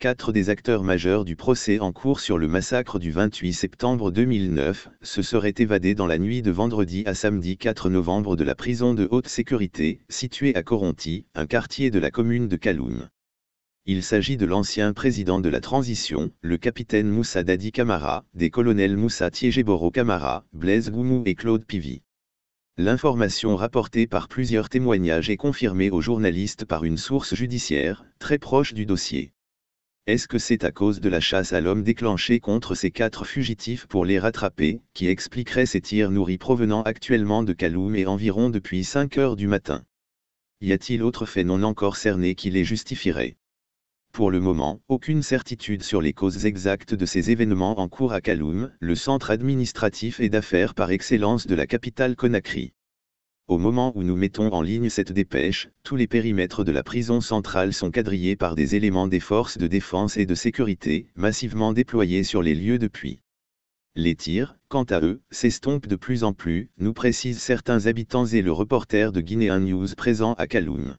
Quatre des acteurs majeurs du procès en cours sur le massacre du 28 septembre 2009 se seraient évadés dans la nuit de vendredi à samedi 4 novembre de la prison de haute sécurité, située à Coronti, un quartier de la commune de Kaloum. Il s'agit de l'ancien président de la transition, le capitaine Moussa Dadi Kamara, des colonels Moussa Tiégeboro Kamara, Blaise Goumou et Claude Pivy. L'information rapportée par plusieurs témoignages est confirmée aux journalistes par une source judiciaire, très proche du dossier. Est-ce que c'est à cause de la chasse à l'homme déclenchée contre ces quatre fugitifs pour les rattraper, qui expliquerait ces tirs nourris provenant actuellement de Kaloum et environ depuis 5 heures du matin Y a-t-il autre fait non encore cerné qui les justifierait Pour le moment, aucune certitude sur les causes exactes de ces événements en cours à Kaloum, le centre administratif et d'affaires par excellence de la capitale Conakry. Au moment où nous mettons en ligne cette dépêche, tous les périmètres de la prison centrale sont quadrillés par des éléments des forces de défense et de sécurité, massivement déployés sur les lieux depuis. Les tirs, quant à eux, s'estompent de plus en plus, nous précisent certains habitants et le reporter de Guinéen News présent à Kaloum.